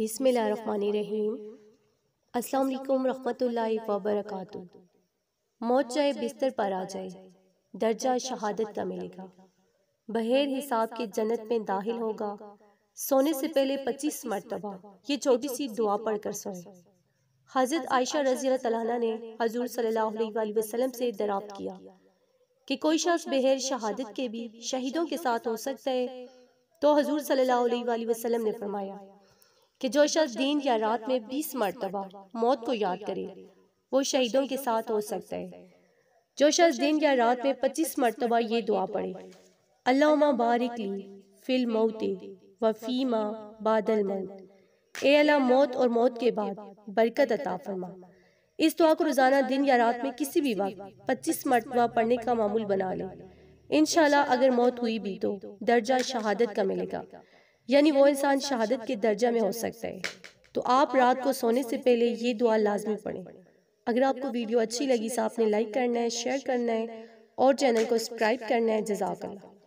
बिसमीम अस्सलाम वालेकुम रहमतुल्लाहि व बरकातहू मौत चाहे बिस्तर पर आ जाए दर्जा शहादत का मिलेगा बहेर हिसाब के जन्नत में दाखिल होगा सोने से पहले पच्चीस मरतबा ये छोटी सी दुआ पढ़कर सोए हज़रत आयशा रजी तला ने हजूर सल्लल्लाहु अलैहि वसल्लम से दराब किया कि कोई शख्स बहर शहादत के भी शहीदों के साथ हो सकता है तो हजूर सल्लल्लाहु अलैहि वसल्लम ने फरमाया कि जो शख्स दिन या रात में बीस मरतबा मौत को याद करे वो शहीदों के साथ हो सकता है जो शख्स दिन या रात में पच्चीस मरतबा ये दुआ पढ़े अल्लाह बारिक ली फिल मऊते व फीमा बादल मौत ए अला मौत और मौत के बाद बरकत अता फरमा इस दुआ को रोज़ाना दिन या रात में किसी भी वक्त पच्चीस मरतबा पढ़ने का मामूल बना लें इन अगर मौत हुई भी तो दर्जा शहादत का मिलेगा यानी वो इंसान शहादत के दर्जा में हो सकता है तो, तो आप रात को सोने से पहले ये दुआ लाजमी पढ़ें अगर आपको वीडियो अच्छी लगी तो आपने लाइक तो करना है शेयर करना है और चैनल को सब्सक्राइब करना है जजाकल्ला